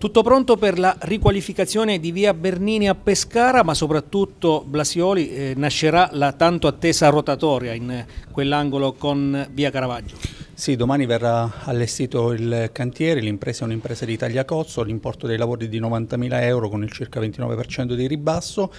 Tutto pronto per la riqualificazione di via Bernini a Pescara, ma soprattutto Blasioli eh, nascerà la tanto attesa rotatoria in quell'angolo con via Caravaggio. Sì, domani verrà allestito il cantiere, l'impresa è un'impresa di Tagliacozzo, l'importo dei lavori è di 90.000 euro con il circa 29% di ribasso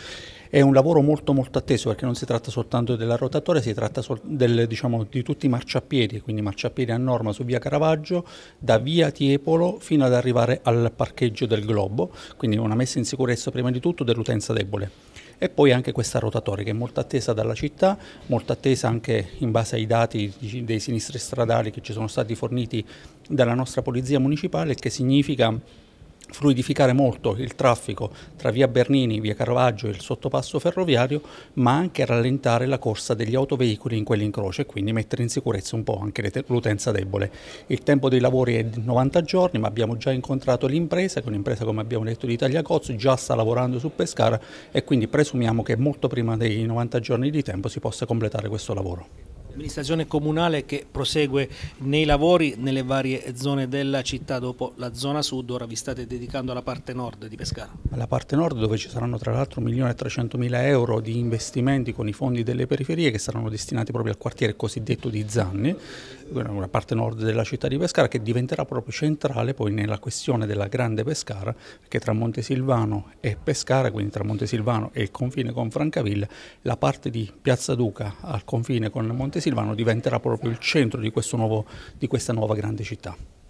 è un lavoro molto molto atteso perché non si tratta soltanto della rotatoria, si tratta sol- del, diciamo, di tutti i marciapiedi, quindi marciapiedi a norma su via Caravaggio, da via Tiepolo fino ad arrivare al parcheggio del Globo, quindi una messa in sicurezza prima di tutto dell'utenza debole e poi anche questa rotatoria che è molto attesa dalla città, molto attesa anche in base ai dati dei sinistri stradali che ci sono stati forniti dalla nostra Polizia Municipale, che significa fluidificare molto il traffico tra via Bernini, via Caravaggio e il sottopasso ferroviario, ma anche rallentare la corsa degli autoveicoli in quell'incrocio e quindi mettere in sicurezza un po' anche l'utenza debole. Il tempo dei lavori è di 90 giorni, ma abbiamo già incontrato l'impresa, che è un'impresa come abbiamo detto di Italia Tagliacozzo, già sta lavorando su Pescara e quindi presumiamo che molto prima dei 90 giorni di tempo si possa completare questo lavoro. L'amministrazione comunale che prosegue nei lavori nelle varie zone della città dopo la zona sud, ora vi state dedicando alla parte nord di Pescara. Alla parte nord dove ci saranno tra l'altro 1.300.000 euro di investimenti con i fondi delle periferie che saranno destinati proprio al quartiere cosiddetto di Zanni, una parte nord della città di Pescara che diventerà proprio centrale poi nella questione della grande Pescara perché tra Montesilvano e Pescara, quindi tra Montesilvano e il confine con Francavilla, la parte di Piazza Duca al confine con Montesilvano Silvano diventerà proprio il centro di, nuovo, di questa nuova grande città.